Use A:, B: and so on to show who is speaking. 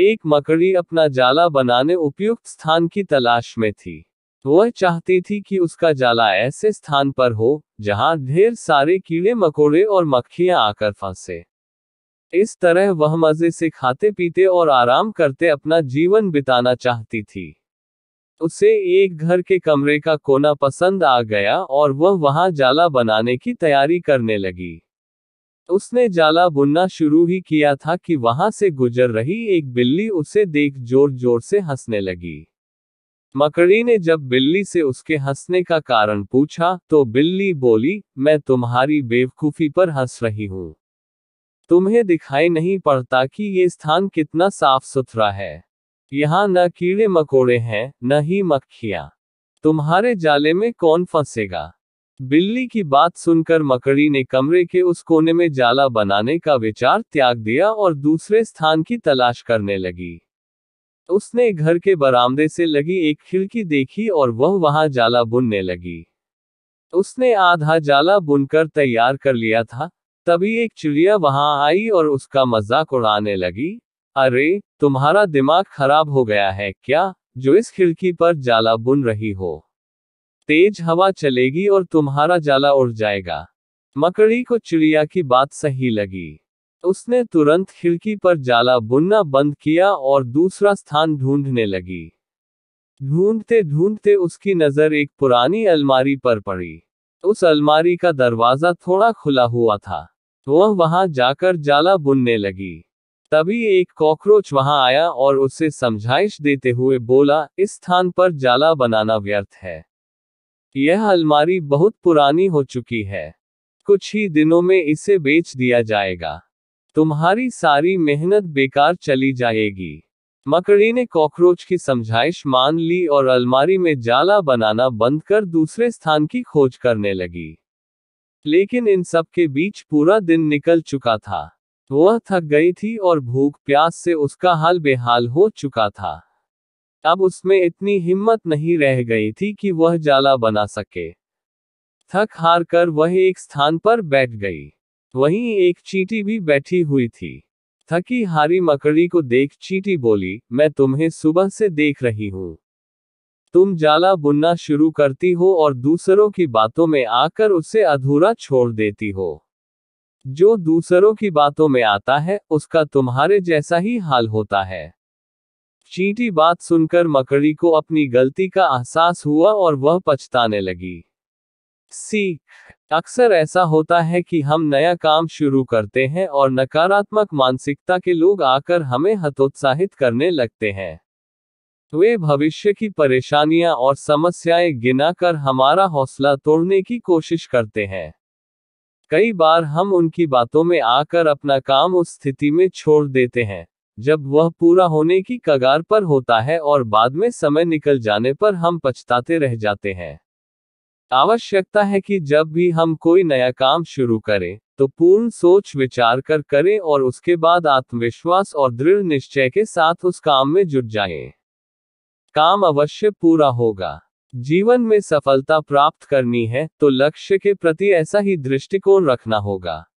A: एक मकड़ी अपना जाला बनाने उपयुक्त स्थान की तलाश में थी वह चाहती थी कि उसका जाला ऐसे स्थान पर हो जहां ढेर सारे कीड़े मकोड़े और मक्खियां आकर फंसे इस तरह वह मजे से खाते पीते और आराम करते अपना जीवन बिताना चाहती थी उसे एक घर के कमरे का कोना पसंद आ गया और वह वहां जाला बनाने की तैयारी करने लगी उसने जाला बुनना शुरू ही किया था कि वहां से गुजर रही एक बिल्ली उसे देख जोर जोर से हंसने लगी मकड़ी ने जब बिल्ली से उसके हंसने का कारण पूछा तो बिल्ली बोली मैं तुम्हारी बेवकूफी पर हंस रही हूँ तुम्हें दिखाई नहीं पड़ता कि ये स्थान कितना साफ सुथरा है यहाँ न कीड़े मकोड़े हैं न ही मक्खियां तुम्हारे जाले में कौन फंसेगा बिल्ली की बात सुनकर मकड़ी ने कमरे के उस कोने में जाला बनाने का विचार त्याग दिया और दूसरे स्थान की तलाश करने लगी उसने घर के बरामदे से लगी एक खिड़की देखी और वह वहां जाला बुनने लगी उसने आधा जाला बुनकर तैयार कर लिया था तभी एक चिड़िया वहां आई और उसका मजाक उड़ाने लगी अरे तुम्हारा दिमाग खराब हो गया है क्या जो इस खिड़की पर जाला बुन रही हो तेज हवा चलेगी और तुम्हारा जाला उड़ जाएगा मकड़ी को चिड़िया की बात सही लगी उसने तुरंत खिड़की पर जाला बुनना बंद किया और दूसरा स्थान ढूंढने लगी ढूंढते ढूंढते उसकी नजर एक पुरानी अलमारी पर पड़ी उस अलमारी का दरवाजा थोड़ा खुला हुआ था वह वहां जाकर जाला बुनने लगी तभी एक कॉकरोच वहां आया और उसे समझाइश देते हुए बोला इस स्थान पर जाला बनाना व्यर्थ है यह अलमारी बहुत पुरानी हो चुकी है कुछ ही दिनों में इसे बेच दिया जाएगा तुम्हारी सारी मेहनत बेकार चली जाएगी मकड़ी ने कॉकरोच की समझाइश मान ली और अलमारी में जाला बनाना बंद कर दूसरे स्थान की खोज करने लगी लेकिन इन सब के बीच पूरा दिन निकल चुका था वह थक गई थी और भूख प्यास से उसका हाल बेहाल हो चुका था अब उसमें इतनी हिम्मत नहीं रह गई थी कि वह जाला बना सके थक हार कर वह एक स्थान पर बैठ गई वहीं एक चीटी भी बैठी हुई थी थकी हारी मकड़ी को देख चीटी बोली मैं तुम्हें सुबह से देख रही हूं तुम जाला बुनना शुरू करती हो और दूसरों की बातों में आकर उसे अधूरा छोड़ देती हो जो दूसरों की बातों में आता है उसका तुम्हारे जैसा ही हाल होता है चींटी बात सुनकर मकड़ी को अपनी गलती का एहसास हुआ और वह पछताने लगी सी अक्सर ऐसा होता है कि हम नया काम शुरू करते हैं और नकारात्मक मानसिकता के लोग आकर हमें हतोत्साहित करने लगते हैं वे भविष्य की परेशानियां और समस्याएं गिनाकर हमारा हौसला तोड़ने की कोशिश करते हैं कई बार हम उनकी बातों में आकर अपना काम उस स्थिति में छोड़ देते हैं जब वह पूरा होने की कगार पर होता है और बाद में समय निकल जाने पर हम पछताते रह जाते हैं आवश्यकता है कि जब भी हम कोई नया काम शुरू करें तो पूर्ण सोच विचार कर करें और उसके बाद आत्मविश्वास और दृढ़ निश्चय के साथ उस काम में जुट जाएं। काम अवश्य पूरा होगा जीवन में सफलता प्राप्त करनी है तो लक्ष्य के प्रति ऐसा ही दृष्टिकोण रखना होगा